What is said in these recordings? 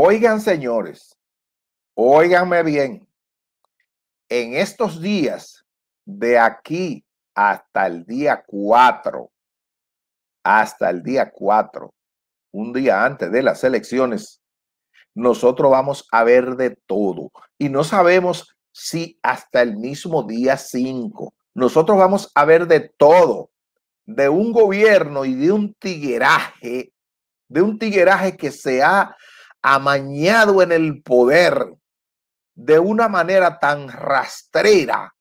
Oigan, señores, óiganme bien. En estos días, de aquí hasta el día 4, hasta el día 4, un día antes de las elecciones, nosotros vamos a ver de todo. Y no sabemos si hasta el mismo día 5. Nosotros vamos a ver de todo, de un gobierno y de un tigueraje, de un tigueraje que se ha amañado en el poder de una manera tan rastrera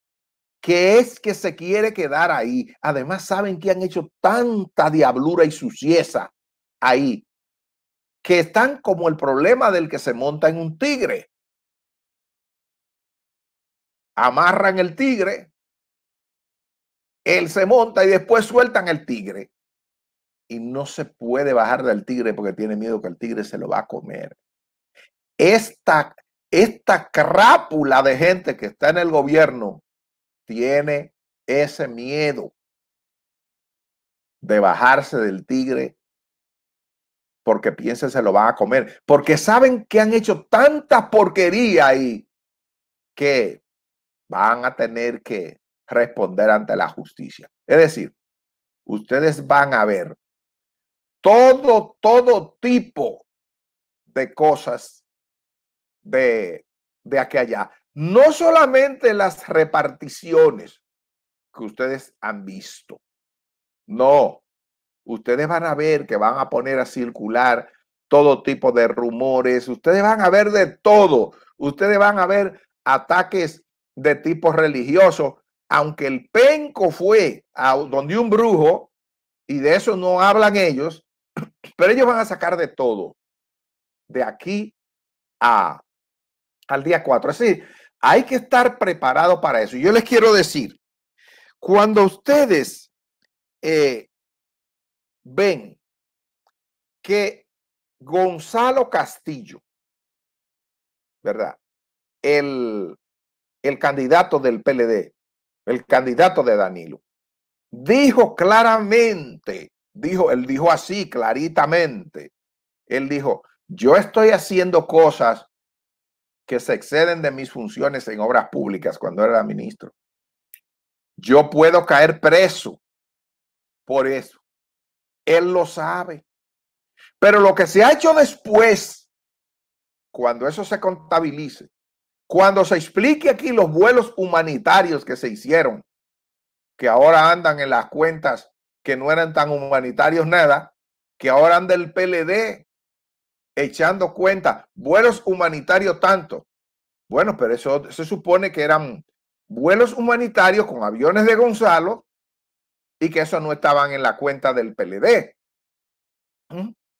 que es que se quiere quedar ahí. Además, saben que han hecho tanta diablura y suciesa ahí, que están como el problema del que se monta en un tigre. Amarran el tigre, él se monta y después sueltan el tigre y no se puede bajar del tigre porque tiene miedo que el tigre se lo va a comer. Esta, esta crápula de gente que está en el gobierno tiene ese miedo de bajarse del tigre porque piensa se lo van a comer, porque saben que han hecho tanta porquería ahí que van a tener que responder ante la justicia. Es decir, ustedes van a ver todo, todo tipo de cosas de, de aquí allá. No solamente las reparticiones que ustedes han visto. No, ustedes van a ver que van a poner a circular todo tipo de rumores, ustedes van a ver de todo, ustedes van a ver ataques de tipo religioso, aunque el penco fue a donde un brujo, y de eso no hablan ellos, pero ellos van a sacar de todo, de aquí a, al día 4. Es decir, hay que estar preparado para eso. Yo les quiero decir, cuando ustedes eh, ven que Gonzalo Castillo, ¿verdad? El, el candidato del PLD, el candidato de Danilo, dijo claramente dijo, él dijo así claritamente. Él dijo, yo estoy haciendo cosas que se exceden de mis funciones en obras públicas cuando era ministro. Yo puedo caer preso por eso. Él lo sabe. Pero lo que se ha hecho después, cuando eso se contabilice, cuando se explique aquí los vuelos humanitarios que se hicieron, que ahora andan en las cuentas que no eran tan humanitarios nada, que ahora anda el PLD echando cuenta, vuelos humanitarios tanto. Bueno, pero eso se supone que eran vuelos humanitarios con aviones de Gonzalo y que eso no estaban en la cuenta del PLD.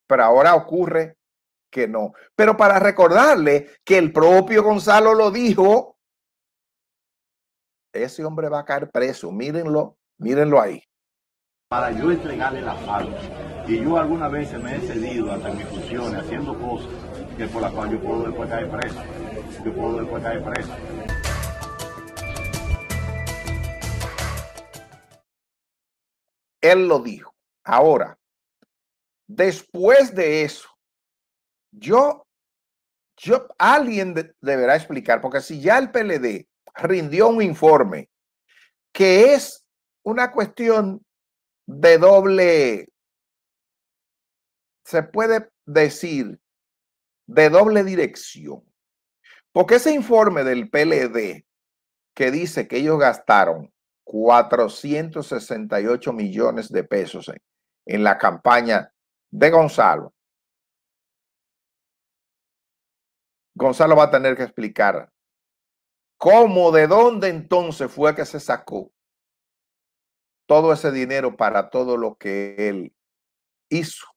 Pero ahora ocurre que no. Pero para recordarle que el propio Gonzalo lo dijo, ese hombre va a caer preso. Mírenlo, mírenlo ahí para yo entregarle las falta. Y yo algunas veces me he cedido hasta mis funciones haciendo cosas que por la cual yo puedo cuenta de preso. Yo puedo cuenta de preso. Él lo dijo. Ahora, después de eso, yo, yo, alguien deberá explicar, porque si ya el PLD rindió un informe que es una cuestión de doble, se puede decir, de doble dirección. Porque ese informe del PLD que dice que ellos gastaron 468 millones de pesos en, la campaña de Gonzalo, Gonzalo va a tener que explicar cómo, de dónde entonces fue que se sacó todo ese dinero para todo lo que él hizo.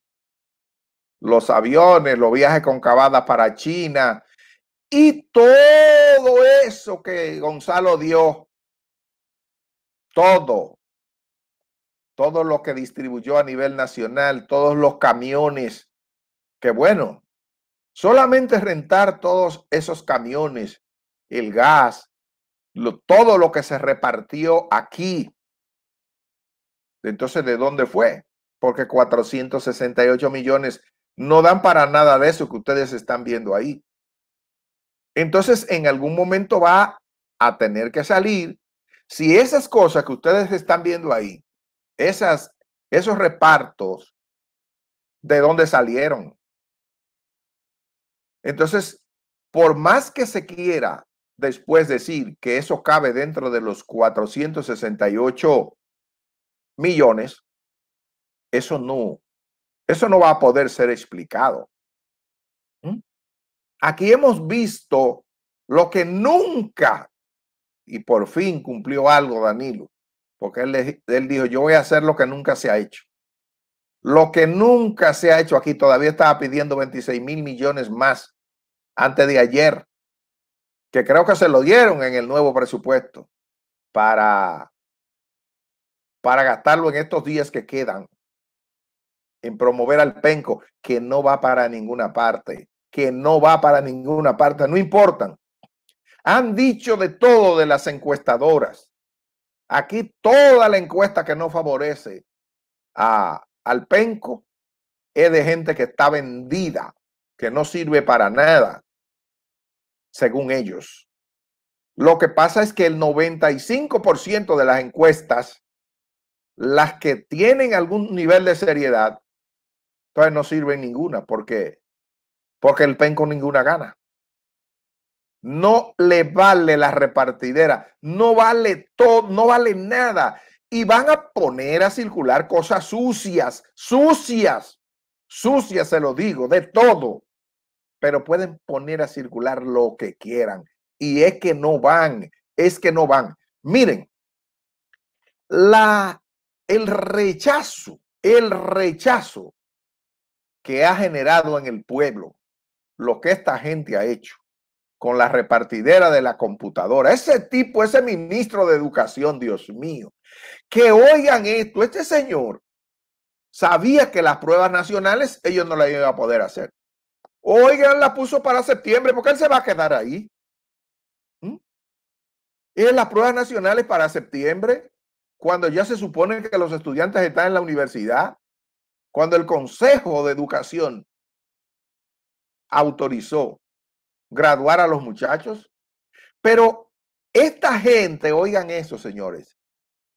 Los aviones, los viajes con cabada para China y todo eso que Gonzalo dio, todo, todo lo que distribuyó a nivel nacional, todos los camiones, que bueno, solamente rentar todos esos camiones, el gas, todo lo que se repartió aquí entonces, ¿de dónde fue? Porque 468 millones no dan para nada de eso que ustedes están viendo ahí. Entonces, en algún momento va a tener que salir. Si esas cosas que ustedes están viendo ahí, esas, esos repartos, ¿de dónde salieron? Entonces, por más que se quiera después decir que eso cabe dentro de los 468 millones, eso no, eso no va a poder ser explicado. Mm. Aquí hemos visto lo que nunca, y por fin cumplió algo Danilo, porque él, él dijo, yo voy a hacer lo que nunca se ha hecho. Lo que nunca se ha hecho aquí, todavía estaba pidiendo 26 mil millones más antes de ayer, que creo que se lo dieron en el nuevo presupuesto para para gastarlo en estos días que quedan en promover al penco, que no va para ninguna parte, que no va para ninguna parte, no importan. Han dicho de todo de las encuestadoras. Aquí toda la encuesta que no favorece a, al penco es de gente que está vendida, que no sirve para nada, según ellos. Lo que pasa es que el 95% de las encuestas las que tienen algún nivel de seriedad, entonces no sirven ninguna, porque, porque el con ninguna gana. No le vale la repartidera, no vale todo, no vale nada. Y van a poner a circular cosas sucias, sucias, sucias, se lo digo, de todo. Pero pueden poner a circular lo que quieran. Y es que no van, es que no van. Miren, la el rechazo, el rechazo que ha generado en el pueblo lo que esta gente ha hecho con la repartidera de la computadora. Ese tipo, ese ministro de educación, Dios mío, que oigan esto, este señor sabía que las pruebas nacionales ellos no la iban a poder hacer. Oigan, la puso para septiembre porque él se va a quedar ahí. Es ¿Mm? las pruebas nacionales para septiembre cuando ya se supone que los estudiantes están en la universidad, cuando el Consejo de Educación autorizó graduar a los muchachos. Pero esta gente, oigan eso, señores,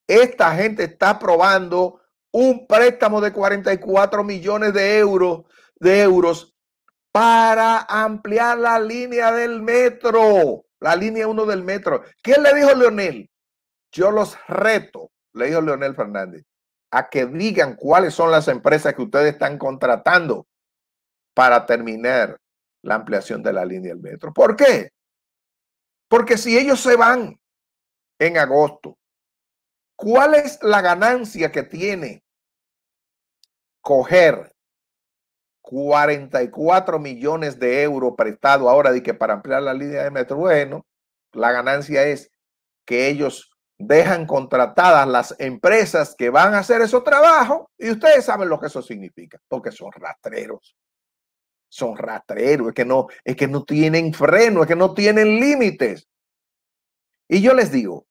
esta gente está probando un préstamo de 44 millones de euros, de euros para ampliar la línea del metro, la línea 1 del metro. ¿Qué le dijo Leonel? Yo los reto le dijo Leonel Fernández, a que digan cuáles son las empresas que ustedes están contratando para terminar la ampliación de la línea del metro. ¿Por qué? Porque si ellos se van en agosto, ¿cuál es la ganancia que tiene coger 44 millones de euros prestado ahora de que para ampliar la línea de metro? Bueno, la ganancia es que ellos dejan contratadas las empresas que van a hacer esos trabajos y ustedes saben lo que eso significa, porque son rastreros. Son rastreros, es que no, es que no tienen freno, es que no tienen límites. Y yo les digo,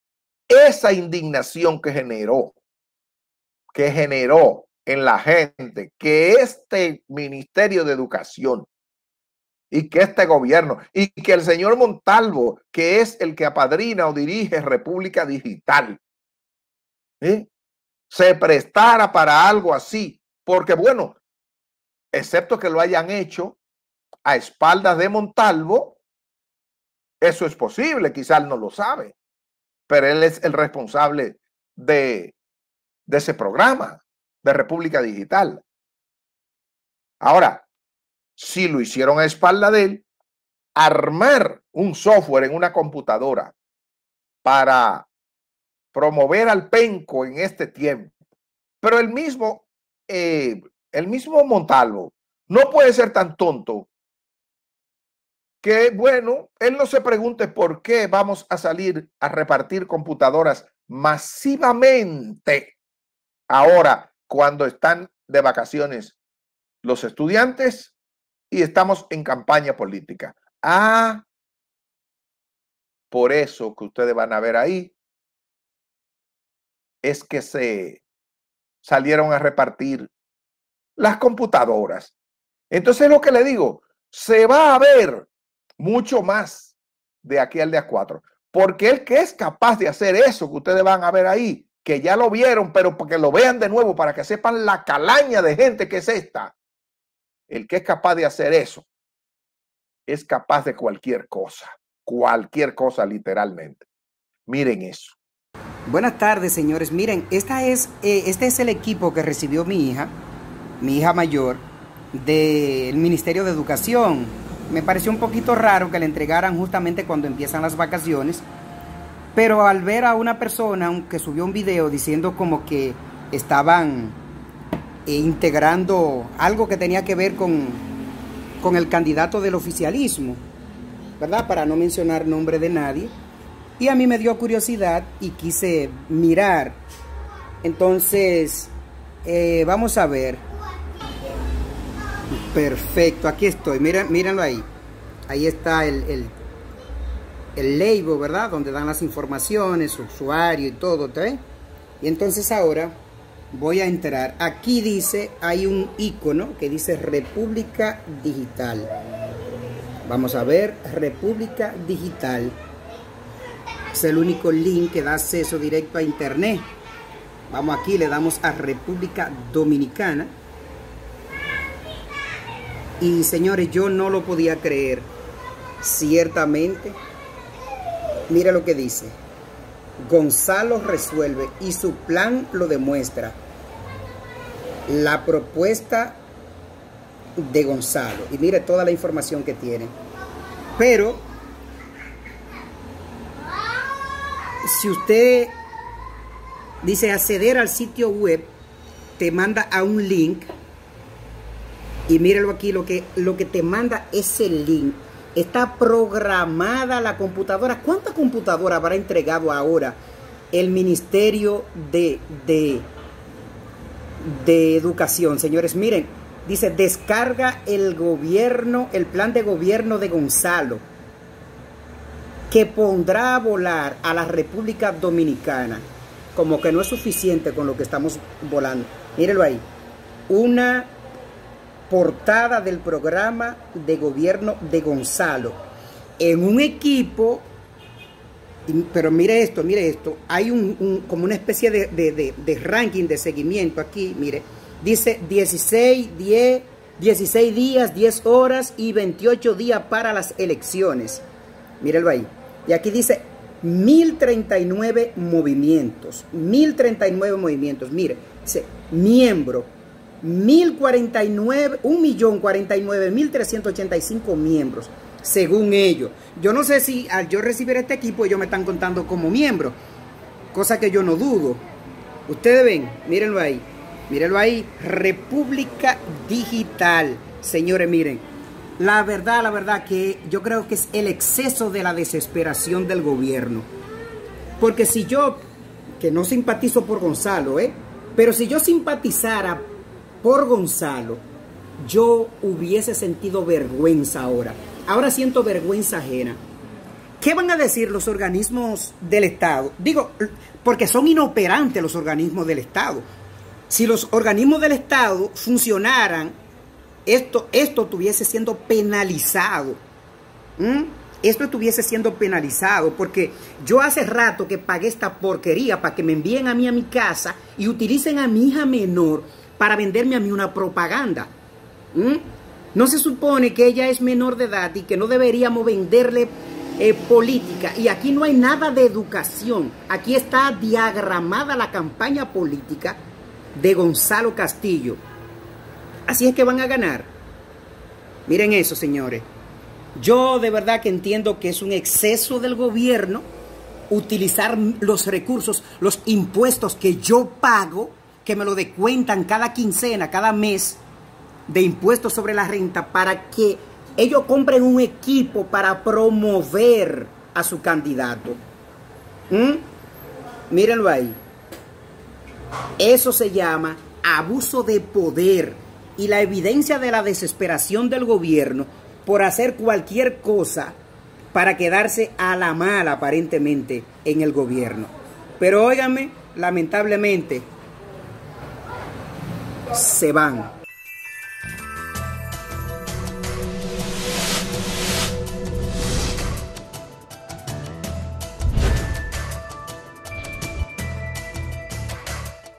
esa indignación que generó, que generó en la gente que este Ministerio de Educación y que este gobierno y que el señor Montalvo, que es el que apadrina o dirige República Digital, se prestara para algo así, porque bueno, excepto que lo hayan hecho a espaldas de Montalvo, eso es posible, quizás no lo sabe, pero él es el responsable de ese programa de República Digital. Ahora, si lo hicieron a espalda de él, armar un software en una computadora para promover al penco en este tiempo. Pero el mismo, eh, el mismo Montalvo no puede ser tan tonto que, bueno, él no se pregunte por qué vamos a salir a repartir computadoras masivamente ahora cuando están de vacaciones los estudiantes y estamos en campaña política. Ah, por eso que ustedes van a ver ahí, es que se salieron a repartir las computadoras. Entonces lo que le digo, se va a ver mucho más de aquí al día 4, porque el que es capaz de hacer eso que ustedes van a ver ahí, que ya lo vieron, pero que lo vean de nuevo para que sepan la calaña de gente que es esta, el que es capaz de hacer eso es capaz de cualquier cosa, cualquier cosa literalmente. Miren eso. Buenas tardes, señores. Miren, esta es, eh, este es el equipo que recibió mi hija, mi hija mayor, del Ministerio de Educación. Me pareció un poquito raro que le entregaran justamente cuando empiezan las vacaciones, pero al ver a una persona que subió un video diciendo como que estaban e integrando algo que tenía que ver con, el candidato del oficialismo, ¿verdad? Para no mencionar nombre de nadie. Y a mí me dio curiosidad y quise mirar. Entonces, eh, vamos a ver. Perfecto, aquí estoy. mira mírenlo ahí. Ahí está el, el, label, ¿verdad? Donde dan las informaciones, usuario y todo, ¿te Y entonces ahora voy a entrar. Aquí dice, hay un icono que dice República Digital. Vamos a ver, República Digital. Es el único link que da acceso directo a Internet. Vamos aquí, le damos a República Dominicana. Y señores, yo no lo podía creer. Ciertamente, mira lo que dice. Gonzalo resuelve y su plan lo demuestra la propuesta de Gonzalo. Y mire toda la información que tiene. Pero, si usted dice acceder al sitio web, te manda a un link. Y mírelo aquí, lo que, lo que te manda es el link. Está programada la computadora. ¿Cuánta computadora habrá entregado ahora el Ministerio de, de de educación. Señores, miren, dice, descarga el gobierno, el plan de gobierno de Gonzalo, que pondrá a volar a la República Dominicana. Como que no es suficiente con lo que estamos volando. Mírenlo ahí. Una portada del programa de gobierno de Gonzalo en un equipo pero mire esto, mire esto, hay un, como una especie de, ranking de seguimiento aquí, mire, dice 16, 10, 16 días, 10 horas y 28 días para las elecciones. Mírenlo ahí. Y aquí dice 1039 movimientos, 1039 movimientos, mire, dice miembro, 1049, 1.049.385 miembros según ellos. Yo no sé si al yo recibir este equipo ellos me están contando como miembro, cosa que yo no dudo. Ustedes ven, mírenlo ahí, mírenlo ahí, República Digital. Señores, miren, la verdad, la verdad que yo creo que es el exceso de la desesperación del gobierno. Porque si yo, que no simpatizo por Gonzalo, ¿eh? pero si yo simpatizara por Gonzalo, yo hubiese sentido vergüenza ahora. Ahora siento vergüenza ajena. ¿Qué van a decir los organismos del Estado? Digo, porque son inoperantes los organismos del Estado. Si los organismos del Estado funcionaran, esto, esto estuviese siendo penalizado. ¿Mm? Esto estuviese siendo penalizado porque yo hace rato que pagué esta porquería para que me envíen a mí a mi casa y utilicen a mi hija menor para venderme a mí una propaganda. ¿Mm? ¿No se supone que ella es menor de edad y que no deberíamos venderle eh, política? Y aquí no hay nada de educación. Aquí está diagramada la campaña política de Gonzalo Castillo. Así es que van a ganar. Miren eso, señores. Yo de verdad que entiendo que es un exceso del gobierno utilizar los recursos, los impuestos que yo pago, que me lo descuentan cada quincena, cada mes de impuestos sobre la renta para que ellos compren un equipo para promover a su candidato. ¿Mm? Mírenlo ahí. Eso se llama abuso de poder y la evidencia de la desesperación del gobierno por hacer cualquier cosa para quedarse a la mala aparentemente en el gobierno. Pero óigame, lamentablemente, se van.